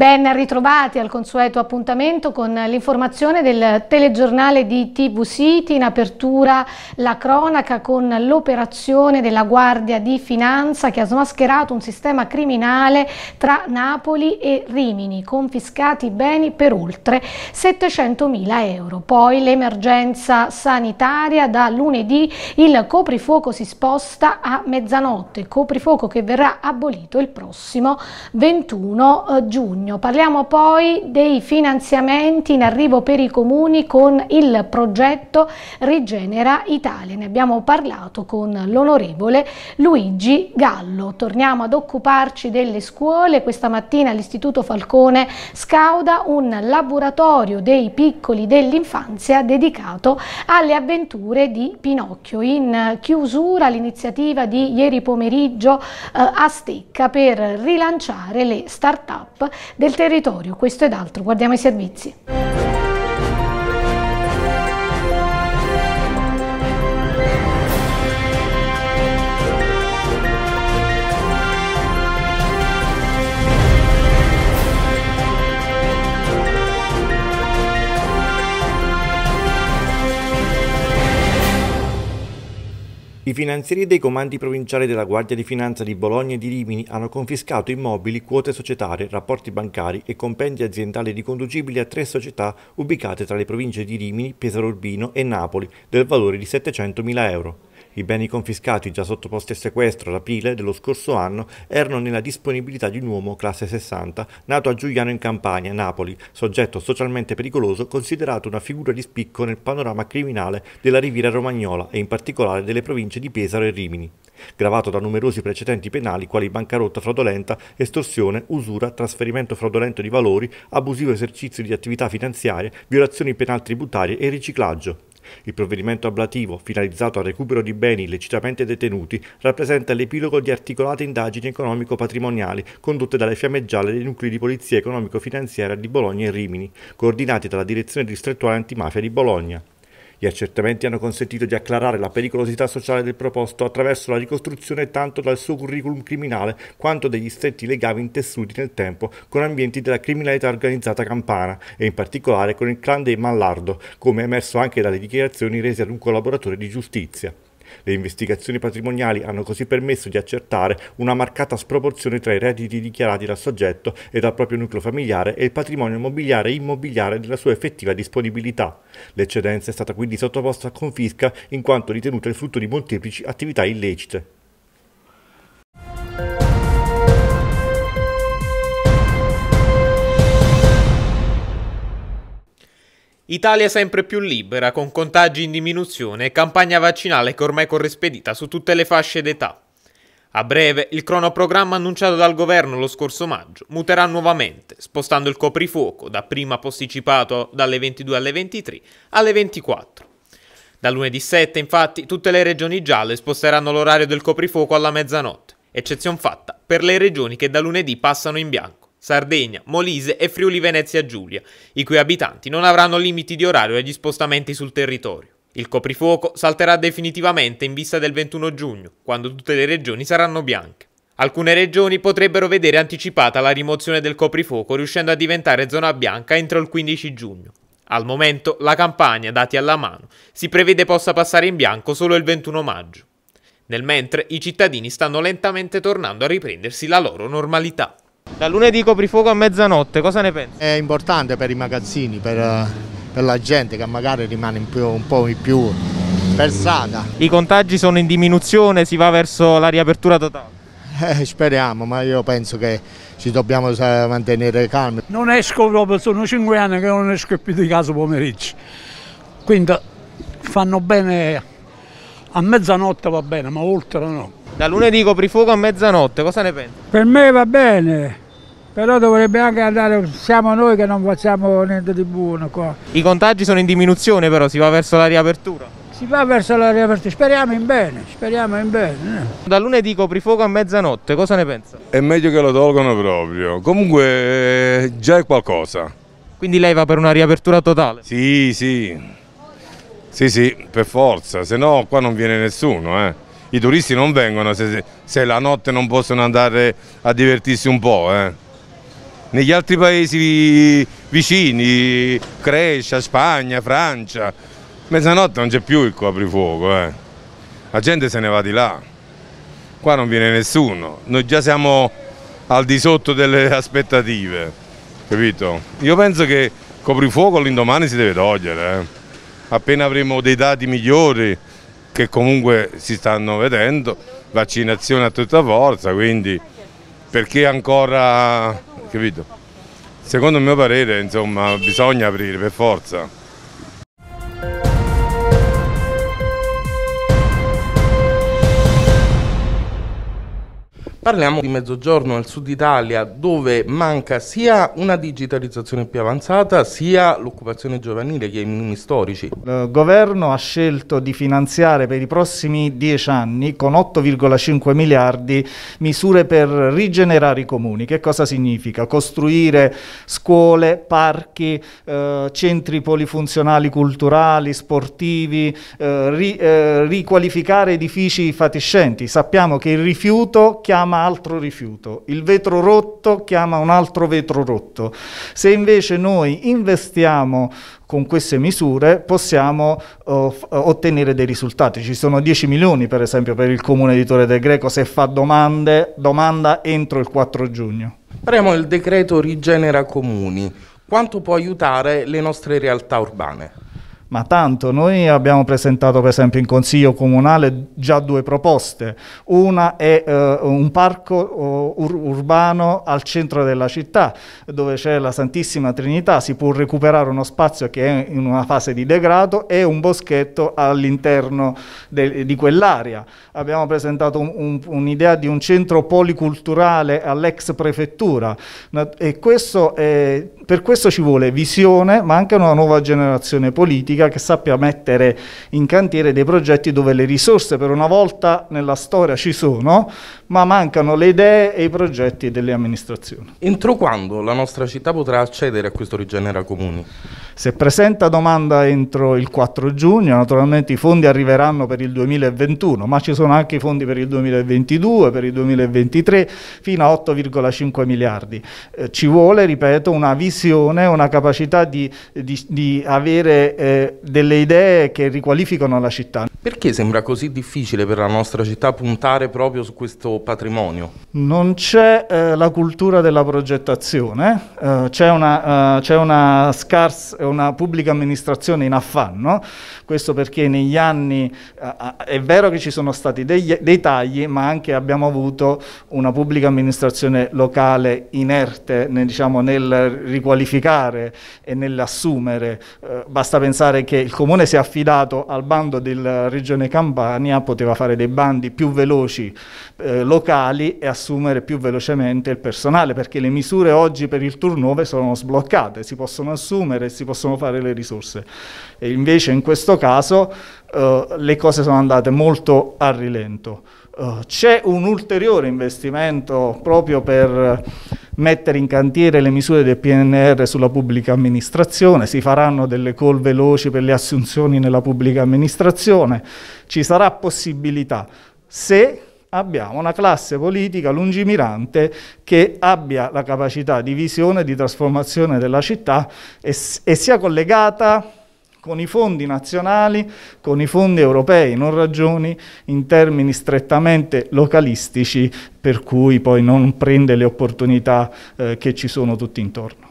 Ben ritrovati al consueto appuntamento con l'informazione del telegiornale di TV City. In apertura la cronaca con l'operazione della Guardia di Finanza che ha smascherato un sistema criminale tra Napoli e Rimini, confiscati beni per oltre 700.000 euro. Poi l'emergenza sanitaria da lunedì il coprifuoco si sposta a mezzanotte, coprifuoco che verrà abolito il prossimo 21 eh, giugno bisogno. Parliamo poi dei finanziamenti in arrivo per i comuni con il progetto Rigenera Italia. Ne abbiamo parlato con l'onorevole Luigi Gallo. Torniamo ad occuparci delle scuole. Questa mattina l'Istituto Falcone scauda un laboratorio dei piccoli dell'infanzia dedicato alle avventure di Pinocchio. In chiusura l'iniziativa di ieri pomeriggio eh, a Stecca per rilanciare le start-up del territorio, questo ed altro. Guardiamo i servizi. finanzieri dei comandi provinciali della Guardia di Finanza di Bologna e di Rimini hanno confiscato immobili, quote societarie, rapporti bancari e compendi aziendali riconducibili a tre società ubicate tra le province di Rimini, Pesaro Urbino e Napoli, del valore di 700.000 euro. I beni confiscati già sottoposti a sequestro alla Pile dello scorso anno erano nella disponibilità di un uomo classe 60, nato a Giuliano in Campania, Napoli, soggetto socialmente pericoloso considerato una figura di spicco nel panorama criminale della riviera romagnola e in particolare delle province di Pesaro e Rimini, gravato da numerosi precedenti penali quali bancarotta fraudolenta, estorsione, usura, trasferimento fraudolento di valori, abusivo esercizio di attività finanziarie, violazioni penali tributarie e riciclaggio. Il provvedimento ablativo, finalizzato al recupero di beni illecitamente detenuti, rappresenta l'epilogo di articolate indagini economico-patrimoniali condotte dalle fiamme gialle dei nuclei di polizia economico-finanziaria di Bologna e Rimini, coordinati dalla Direzione Distrettuale Antimafia di Bologna. Gli accertamenti hanno consentito di acclarare la pericolosità sociale del proposto attraverso la ricostruzione tanto dal suo curriculum criminale quanto degli stretti legami intessuti nel tempo con ambienti della criminalità organizzata campana e in particolare con il clan dei Mallardo, come emerso anche dalle dichiarazioni rese ad un collaboratore di giustizia. Le investigazioni patrimoniali hanno così permesso di accertare una marcata sproporzione tra i redditi dichiarati dal soggetto e dal proprio nucleo familiare e il patrimonio immobiliare e immobiliare della sua effettiva disponibilità. L'eccedenza è stata quindi sottoposta a confisca in quanto ritenuta il frutto di molteplici attività illecite. Italia sempre più libera, con contagi in diminuzione e campagna vaccinale che ormai corre spedita su tutte le fasce d'età. A breve, il cronoprogramma annunciato dal governo lo scorso maggio muterà nuovamente, spostando il coprifuoco, da prima posticipato dalle 22 alle 23 alle 24. Da lunedì 7, infatti, tutte le regioni gialle sposteranno l'orario del coprifuoco alla mezzanotte, eccezion fatta per le regioni che da lunedì passano in bianco. Sardegna, Molise e Friuli Venezia Giulia, i cui abitanti non avranno limiti di orario agli spostamenti sul territorio. Il coprifuoco salterà definitivamente in vista del 21 giugno, quando tutte le regioni saranno bianche. Alcune regioni potrebbero vedere anticipata la rimozione del coprifuoco riuscendo a diventare zona bianca entro il 15 giugno. Al momento la campagna, dati alla mano, si prevede possa passare in bianco solo il 21 maggio. Nel mentre i cittadini stanno lentamente tornando a riprendersi la loro normalità. Da lunedì coprifuoco a mezzanotte, cosa ne pensi? È importante per i magazzini, per, per la gente che magari rimane più, un po' in più versata. I contagi sono in diminuzione, si va verso la riapertura totale? Eh, speriamo, ma io penso che ci dobbiamo mantenere calmi. Non esco proprio, sono cinque anni che non esco più di casa pomeriggio, quindi fanno bene, a mezzanotte va bene, ma oltre no. Da lunedì coprifuoco a mezzanotte, cosa ne pensi? Per me va bene, però dovrebbe anche andare, siamo noi che non facciamo niente di buono qua. I contagi sono in diminuzione però, si va verso la riapertura? Si va verso la riapertura, speriamo in bene, speriamo in bene. Eh. Da lunedì coprifuoco a mezzanotte, cosa ne pensa? È meglio che lo tolgano proprio, comunque eh, già è qualcosa. Quindi lei va per una riapertura totale? Sì, sì, sì sì, per forza, se no qua non viene nessuno eh. I turisti non vengono se, se la notte non possono andare a divertirsi un po'. Eh negli altri paesi vicini, Grecia, Spagna, Francia, mezzanotte non c'è più il coprifuoco, eh. la gente se ne va di là, qua non viene nessuno, noi già siamo al di sotto delle aspettative, capito? Io penso che il coprifuoco l'indomani si deve togliere, eh. appena avremo dei dati migliori che comunque si stanno vedendo, vaccinazione a tutta forza, quindi perché ancora capito? Secondo il mio parere, insomma, bisogna aprire per forza. Parliamo di Mezzogiorno, nel sud Italia, dove manca sia una digitalizzazione più avanzata, sia l'occupazione giovanile che è ai minimi storici. Il governo ha scelto di finanziare per i prossimi dieci anni, con 8,5 miliardi, misure per rigenerare i comuni. Che cosa significa? Costruire scuole, parchi, eh, centri polifunzionali culturali, sportivi, eh, ri, eh, riqualificare edifici fatiscenti. Sappiamo che il rifiuto chiama altro rifiuto, il vetro rotto chiama un altro vetro rotto. Se invece noi investiamo con queste misure possiamo uh, ottenere dei risultati. Ci sono 10 milioni per esempio per il comune di Torre del Greco se fa domande, domanda entro il 4 giugno. Premo il decreto rigenera comuni. Quanto può aiutare le nostre realtà urbane? ma tanto noi abbiamo presentato per esempio in consiglio comunale già due proposte, una è eh, un parco uh, ur urbano al centro della città dove c'è la Santissima Trinità, si può recuperare uno spazio che è in una fase di degrado e un boschetto all'interno di quell'area. Abbiamo presentato un'idea un, un di un centro policulturale all'ex prefettura e questo è, per questo ci vuole visione ma anche una nuova generazione politica politica che sappia mettere in cantiere dei progetti dove le risorse per una volta nella storia ci sono, ma mancano le idee e i progetti delle amministrazioni. Entro quando la nostra città potrà accedere a questo rigenera comuni? Se presenta domanda entro il 4 giugno, naturalmente i fondi arriveranno per il 2021, ma ci sono anche i fondi per il 2022, per il 2023, fino a 8,5 miliardi. Eh, ci vuole, ripeto, una visione, una capacità di, di, di avere eh, delle idee che riqualificano la città. Perché sembra così difficile per la nostra città puntare proprio su questo patrimonio? Non c'è eh, la cultura della progettazione, eh, c'è una, eh, una, una, pubblica amministrazione in affanno, questo perché negli anni eh, eh, è vero che ci sono stati degli, dei tagli, ma anche abbiamo avuto una pubblica amministrazione locale inerte nel, diciamo, nel riqualificare e nell'assumere. Eh, basta pensare che il comune si è affidato al bando del regione Campania poteva fare dei bandi più veloci eh, locali e assumere più velocemente il personale, perché le misure oggi per il turnover sono sbloccate, si possono assumere e si possono fare le risorse. E invece in questo caso eh, le cose sono andate molto a rilento. Eh, c'è un ulteriore investimento proprio per mettere in cantiere le misure del PNR sulla pubblica amministrazione, si faranno delle call veloci per le assunzioni nella pubblica amministrazione, ci sarà possibilità se abbiamo una classe politica lungimirante che abbia la capacità di visione, di trasformazione della città e, e sia collegata con i fondi nazionali, con i fondi europei, non ragioni in termini strettamente localistici per cui poi non prende le opportunità eh, che ci sono tutti intorno.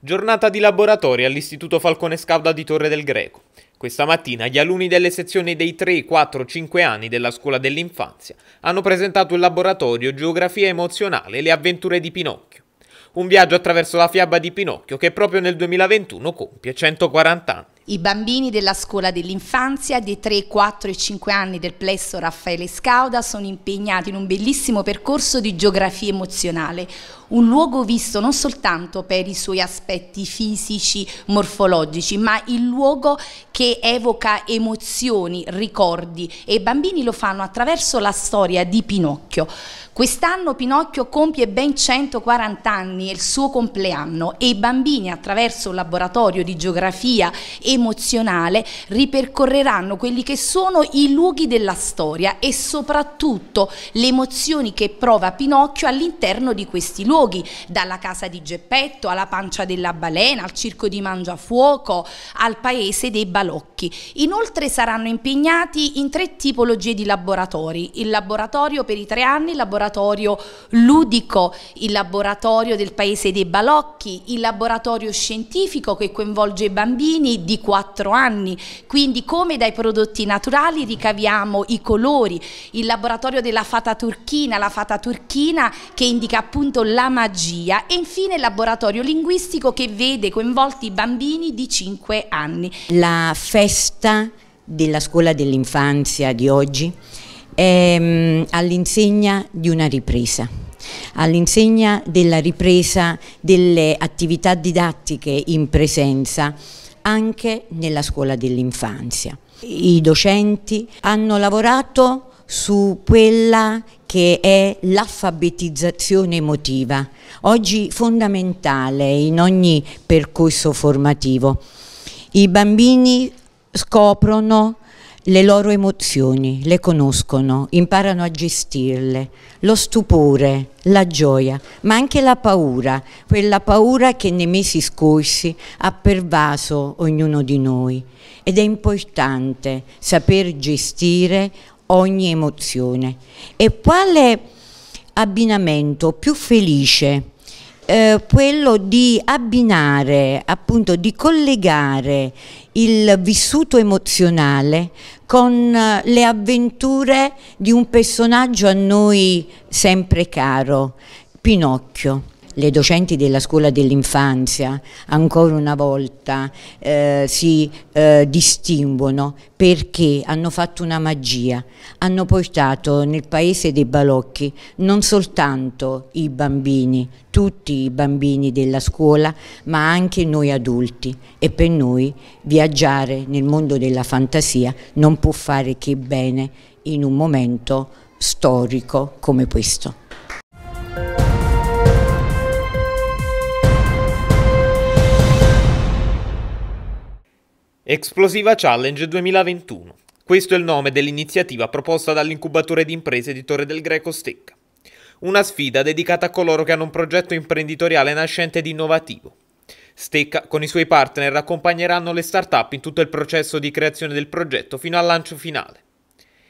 Giornata di laboratorio all'Istituto Falcone Scauda di Torre del Greco. Questa mattina gli alunni delle sezioni dei 3, 4, 5 anni della scuola dell'infanzia hanno presentato il laboratorio Geografia emozionale e le avventure di Pinocchio. Un viaggio attraverso la fiaba di Pinocchio che proprio nel 2021 compie 140 anni. I bambini della scuola dell'infanzia di 3, 4 e 5 anni del plesso Raffaele Scauda sono impegnati in un bellissimo percorso di geografia emozionale, un luogo visto non soltanto per i suoi aspetti fisici, morfologici, ma il luogo che evoca emozioni, ricordi e i bambini lo fanno attraverso la storia di Pinocchio. Quest'anno Pinocchio compie ben 140 anni, è il suo compleanno e i bambini attraverso un laboratorio di geografia emozionale ripercorreranno quelli che sono i luoghi della storia e soprattutto le emozioni che prova Pinocchio all'interno di questi luoghi luoghi, dalla casa di Geppetto alla pancia della balena, al circo di Mangiafuoco, al paese dei balocchi. Inoltre saranno impegnati in tre tipologie di laboratori, il laboratorio per i tre anni, il laboratorio ludico, il laboratorio del paese dei balocchi, il laboratorio scientifico che coinvolge i bambini di quattro anni, quindi come dai prodotti naturali ricaviamo i colori, il laboratorio della fata turchina, la fata turchina che indica appunto la magia e infine il laboratorio linguistico che vede coinvolti i bambini di 5 anni. La festa della scuola dell'infanzia di oggi è mm, all'insegna di una ripresa all'insegna della ripresa delle attività didattiche in presenza anche nella scuola dell'infanzia. I docenti hanno lavorato su quella che è l'alfabetizzazione emotiva, oggi fondamentale in ogni percorso formativo. I bambini scoprono le loro emozioni, le conoscono, imparano a gestirle, lo stupore, la gioia, ma anche la paura, quella paura che nei mesi scorsi ha pervaso ognuno di noi. Ed è importante saper gestire ogni emozione. E quale abbinamento più felice? Eh, quello di abbinare, appunto di collegare il vissuto emozionale con eh, le avventure di un personaggio a noi sempre caro, Pinocchio le docenti della scuola dell'infanzia ancora una volta eh, si eh, distinguono perché hanno fatto una magia, hanno portato nel paese dei balocchi non soltanto i bambini, tutti i bambini della scuola, ma anche noi adulti e per noi viaggiare nel mondo della fantasia non può fare che bene in un momento storico come questo. Esplosiva Challenge 2021. Questo è il nome dell'iniziativa proposta dall'incubatore di imprese di Torre del Greco Stecca. Una sfida dedicata a coloro che hanno un progetto imprenditoriale nascente ed innovativo. Stecca con i suoi partner accompagneranno le start-up in tutto il processo di creazione del progetto fino al lancio finale.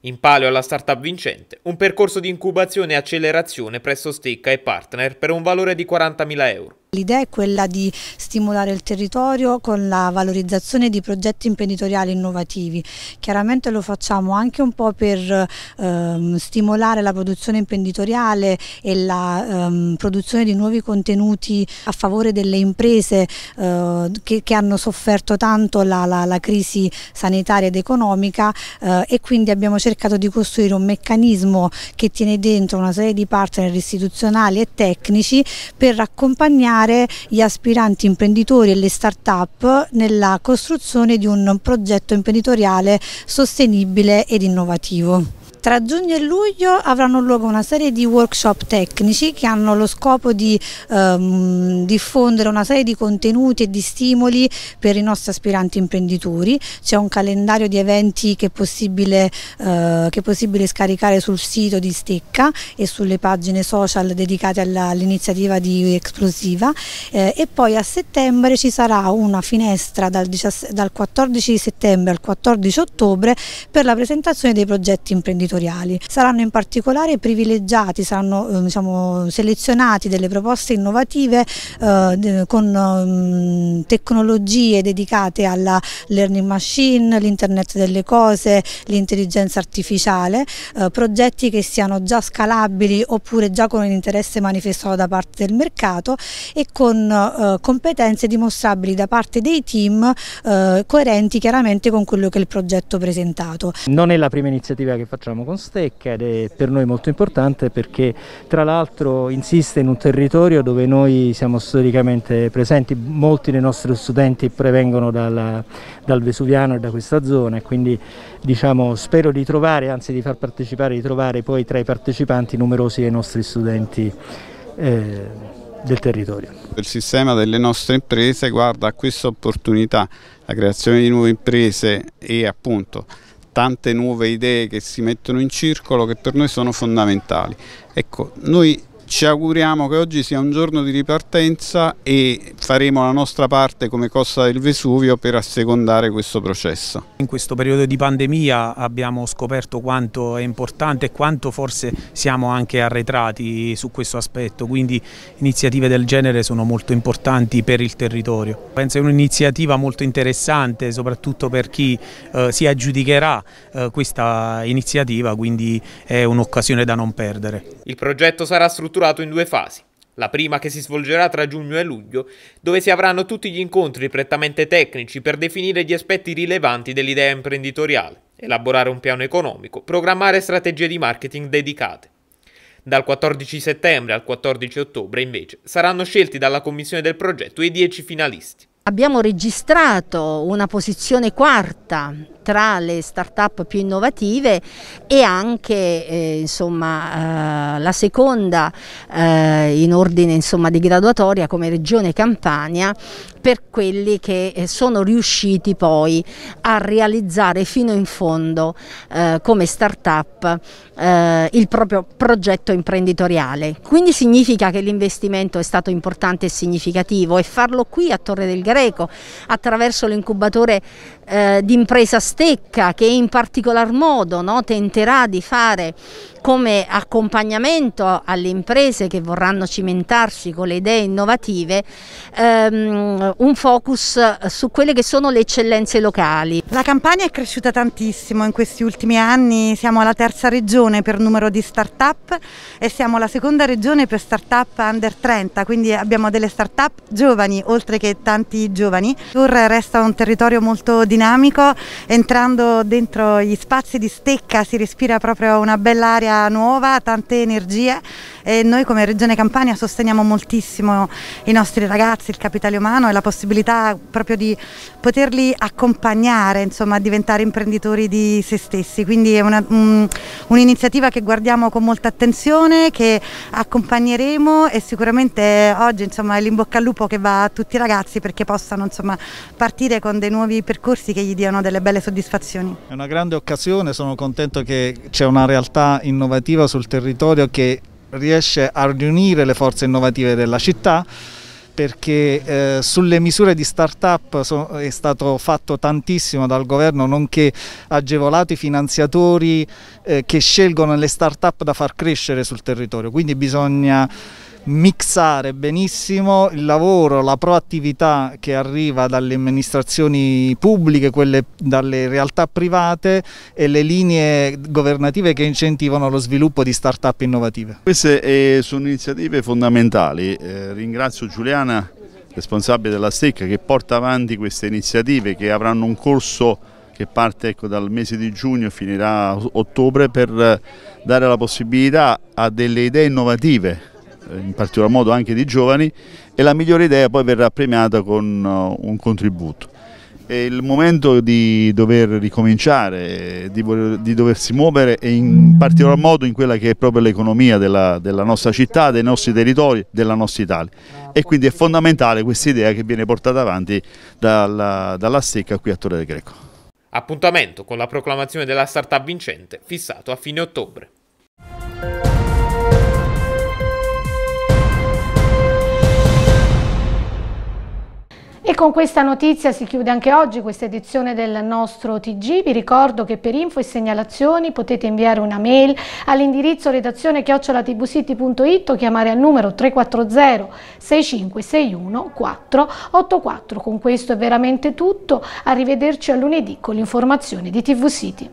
In palio alla start-up vincente, un percorso di incubazione e accelerazione presso Stecca e partner per un valore di 40.000 euro. L'idea è quella di stimolare il territorio con la valorizzazione di progetti imprenditoriali innovativi. Chiaramente lo facciamo anche un po' per ehm, stimolare la produzione imprenditoriale e la ehm, produzione di nuovi contenuti a favore delle imprese eh, che, che, hanno sofferto tanto la, la, la crisi sanitaria ed economica eh, e quindi abbiamo cercato di costruire un meccanismo che tiene dentro una serie di partner istituzionali e tecnici per accompagnare accompagnare gli aspiranti imprenditori e le start-up nella costruzione di un progetto imprenditoriale sostenibile ed innovativo. Tra giugno e luglio avranno luogo una serie di workshop tecnici che hanno lo scopo di ehm, diffondere una serie di contenuti e di stimoli per i nostri aspiranti imprenditori. C'è un calendario di eventi che è, possibile, eh, che è possibile scaricare sul sito di Stecca e sulle pagine social dedicate all'iniziativa all di Explosiva eh, e poi a settembre ci sarà una finestra dal, 17, dal 14 settembre al 14 ottobre per la presentazione dei progetti imprenditori imprenditoriali. Saranno in particolare privilegiati, saranno eh, diciamo, selezionati delle proposte innovative eh, con mm, tecnologie dedicate alla learning machine, l'internet delle cose, l'intelligenza artificiale, eh, progetti che siano già scalabili oppure già con un interesse manifestato da parte del mercato e con eh, competenze dimostrabili da parte dei team eh, coerenti chiaramente con quello che è il progetto presentato. Non è la prima iniziativa che facciamo lavoriamo con Stecca ed è per noi molto importante perché tra l'altro insiste in un territorio dove noi siamo storicamente presenti, molti dei nostri studenti prevengono dalla, dal Vesuviano e da questa zona e quindi diciamo, spero di trovare, anzi di far partecipare, di trovare poi tra i partecipanti numerosi dei nostri studenti. Eh, del territorio. Il sistema delle nostre imprese guarda a questa opportunità, la creazione di nuove imprese e appunto tante nuove idee che si mettono in circolo che per noi sono fondamentali. Ecco, noi ci auguriamo che oggi sia un giorno di ripartenza e faremo la nostra parte come Costa del Vesuvio per assecondare questo processo. In questo periodo di pandemia abbiamo scoperto quanto è importante e quanto forse siamo anche arretrati su questo aspetto, quindi iniziative del genere sono molto importanti per il territorio. Penso è un'iniziativa molto interessante soprattutto per chi eh, si aggiudicherà eh, questa iniziativa, quindi è un'occasione da non perdere. Il progetto sarà strutturato strutturato in due fasi. La prima che si svolgerà tra giugno e luglio, dove si avranno tutti gli incontri prettamente tecnici per definire gli aspetti rilevanti dell'idea imprenditoriale, elaborare un piano economico, programmare strategie di marketing dedicate. Dal 14 settembre al 14 ottobre, invece, saranno scelti dalla commissione del progetto i 10 finalisti. Abbiamo registrato una posizione quarta tra le start-up più innovative e anche eh, insomma, eh, la seconda eh, in ordine insomma, di graduatoria come Regione Campania per quelli che eh, sono riusciti poi a realizzare fino in fondo eh, come start-up eh, il proprio progetto imprenditoriale. Quindi significa che l'investimento è stato importante e significativo e farlo qui a Torre del Greco attraverso l'incubatore eh, di stecca che in particolar modo no, tenterà di fare come accompagnamento alle imprese che vorranno cimentarsi con le idee innovative ehm, un focus su quelle che sono le eccellenze locali. La Campania è cresciuta tantissimo in questi ultimi anni, siamo la terza regione per numero di start-up e siamo la seconda regione per start-up under 30, quindi abbiamo delle start-up giovani oltre che tanti giovani. Tur resta un territorio molto dinamico dinamico, entrando dentro gli spazi di stecca si respira proprio una bella aria nuova, tante energie e noi come Regione Campania sosteniamo moltissimo i nostri ragazzi, il capitale umano e la possibilità proprio di poterli accompagnare insomma, a diventare imprenditori di se stessi, quindi è un'iniziativa che guardiamo con molta attenzione, che accompagneremo e sicuramente oggi insomma, è l'imbocca al lupo che va a tutti i ragazzi perché possano insomma, partire con dei nuovi percorsi che gli diano delle belle soddisfazioni. È una grande occasione, sono contento che c'è una realtà innovativa sul territorio che riesce a riunire le forze innovative della città perché eh, sulle misure di start-up so, è stato fatto tantissimo dal governo, nonché agevolato i finanziatori eh, che scelgono le start-up da far crescere sul territorio, quindi bisogna mixare benissimo il lavoro, la proattività che arriva dalle amministrazioni pubbliche, quelle dalle realtà private e le linee governative che incentivano lo sviluppo di start-up innovative. Queste eh, sono iniziative fondamentali, eh, ringrazio Giuliana responsabile della STEC che porta avanti queste iniziative che avranno un corso che parte ecco, dal mese di giugno e finirà a ottobre per eh, dare la possibilità a delle idee innovative eh, in particolar modo anche di giovani, e la migliore idea poi verrà premiata con eh, un contributo. È il momento di dover ricominciare, di, di doversi muovere e in particolar modo in quella che è proprio l'economia della, della nostra città, dei nostri territori, della nostra Italia. E quindi è fondamentale questa idea che viene portata avanti dalla, dalla Secca qui a Torre del Greco. Appuntamento con la proclamazione della startup vincente fissato a fine ottobre. E con questa notizia si chiude anche oggi questa edizione del nostro TG. Vi ricordo che per info e segnalazioni potete inviare una mail all'indirizzo redazione chiocciolatvcity.it o chiamare al numero 340 6561 484. Con questo è veramente tutto. Arrivederci a lunedì con l'informazione di TV City.